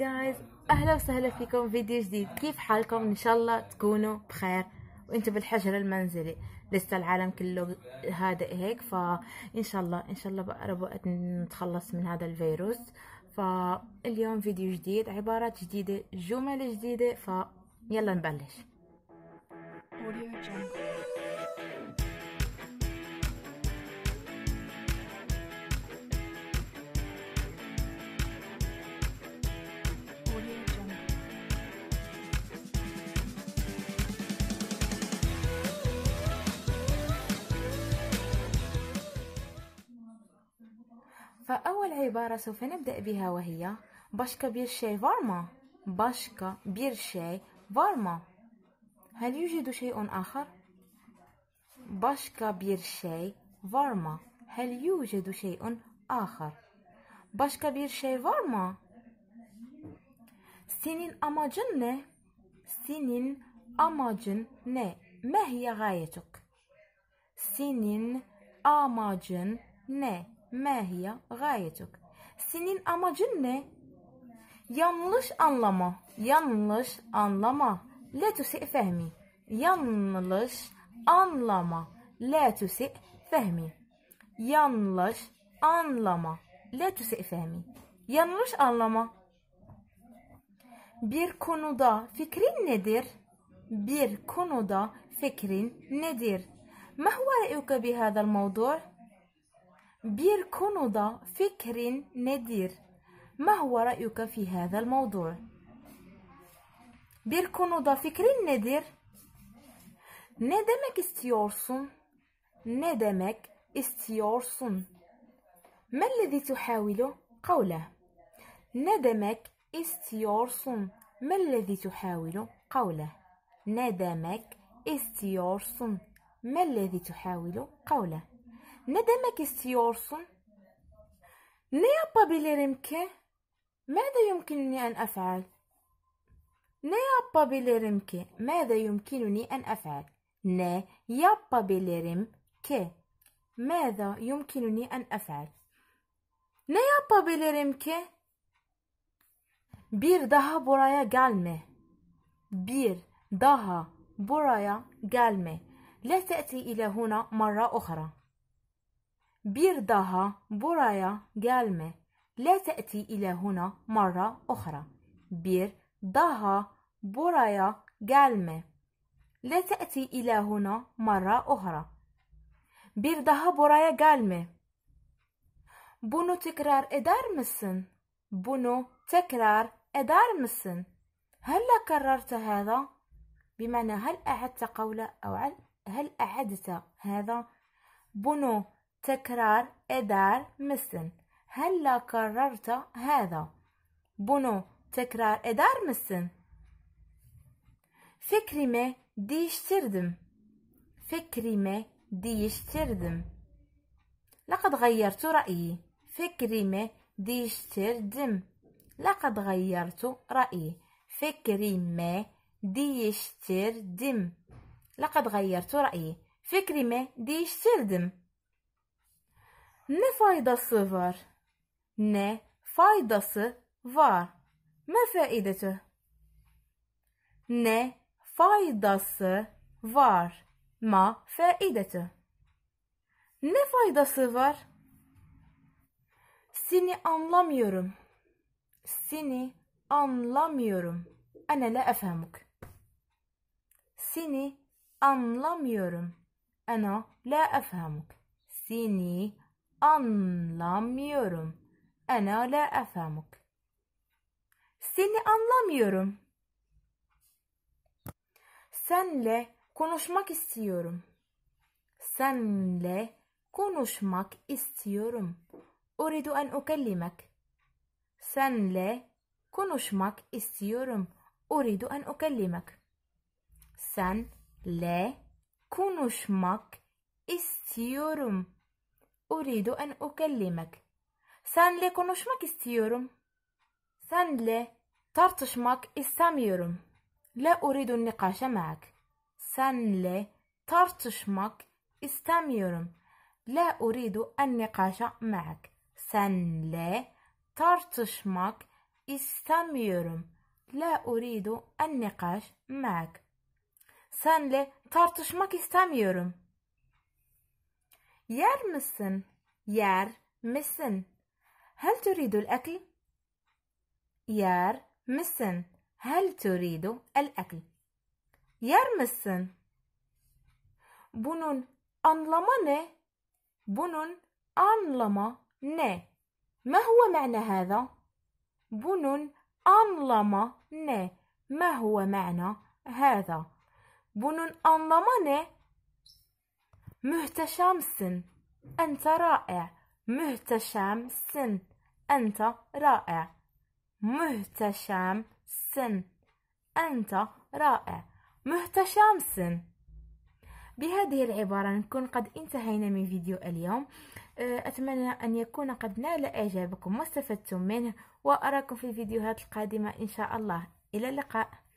جايز اهلا وسهلا فيكم فيديو جديد كيف حالكم ان شاء الله تكونوا بخير وانتم بالحجر المنزلي لسه العالم كله هادئ هيك فان شاء الله ان شاء الله بقرب وقت نتخلص من هذا الفيروس فاليوم فيديو جديد عبارات جديدة جمل جديدة فيلا نبلش فأول عبارة سوف نبدأ بها وهي باشكا بيرشي فارما باشكا بيرشي فارما هل يوجد شيء آخر؟ باشكا بيرشي فارما هل يوجد شيء آخر؟ باشكا بيرشي فارما سنين أماجن نه سنين أماجن نه ما هي غايتك؟ سنين أماجن نه Mehiye gayetuk. Senin amacın ne? Yanlış anlama. Yanlış anlama. La tusi fehmi. Yanlış anlama. La tusi fehmi. Yanlış anlama. La tusi fehmi. Yanlış anlama. Bir konuda fikrin nedir? Bir konuda fikrin nedir? ما هو رأيك بهذا الموضوع؟ بيركونودا فكر نادر ما هو رأيك في هذا الموضوع؟ بيركونودا فكر نادر ندمك استيورسون ندمك استيورسون ما الذي تحاول قوله ندمك استيورسون ما الذي تحاول قوله ندمك استيورسون ما الذي تحاوله؟ قوله Ne demek istiyorsun? Ne yapabilirim ki? ماذا يمكنني أن أفعل؟ Ne yapabilirim ki? ماذا يمكنني أن أفعل؟ Ne yapabilirim ki? ماذا يمكنني أن أفعل؟ Ne yapabilirim ki? Bir daha buraya gelme. Bir daha buraya gelme. La تأتي ile huna مرة أخرى. Bir daha buraya gelme. لا تأتي إلى هنا مرة أخرى. Bir daha buraya gelme. لا تأتي إلى هنا مرة أخرى. Bir daha buraya gelme. Bunu tekrar eder misin? Bunu tekrar eder misin? هل كررت هذا؟ بمعنى هل أعدت قوله أو هل أعدت هذا؟ bunu تكرار إدار مسن هلا كررت هذا بنو تكرار إدار مسن فكرمي ديشتردم فكرمي ديشتردم لقد غيرت رأيي فكرمي ديشتردم لقد غيرت رأيي فكرمي ديشتردم لقد غيرت رأيي فكرمي ديشتردم فكري ne faydası var? Ne faydası var? Ma faidetü? Ne faydası var? Ma faidetü? Ne faydası var? Seni anlamıyorum. Seni anlamıyorum. Ana la efhamuk. Seni anlamıyorum. Ana la efhamuk. Seni Anlamıyorum. Ena la efemuk. Seni anlamıyorum. Senle konuşmak istiyorum. Senle konuşmak istiyorum. Uridu en ukellimek. Senle konuşmak istiyorum. Uridu en ukellimek. Senle konuşmak istiyorum. أريد أن أكلمك. Senle konuşmak istiyorum. Senle tartışmak istemiyorum. La أريد النقاش معك. Senle tartışmak istemiyorum. لا أريد النقاش معك. Senle tartışmak istemiyorum. La uridu en nikaş ma'ak. Senle tartışmak istemiyorum. يار مسن هل تريد الأكل؟ مسن هل تريد الأكل؟ مسن بنون أنلما ني Bunun أنلما ني ما هو معنى هذا؟ بنون أنلما ني ما هو معنى هذا؟ بنون أنلما ني مهتشام السن أنت رائع مهتشام السن أنت رائع مهتشام السن أنت رائع مهتشام السن بهذه العبارة نكون قد انتهينا من فيديو اليوم أه، أتمنى أن يكون قد نال إعجابكم واستفدتم منه وأراكم في الفيديوهات القادمة إن شاء الله إلى اللقاء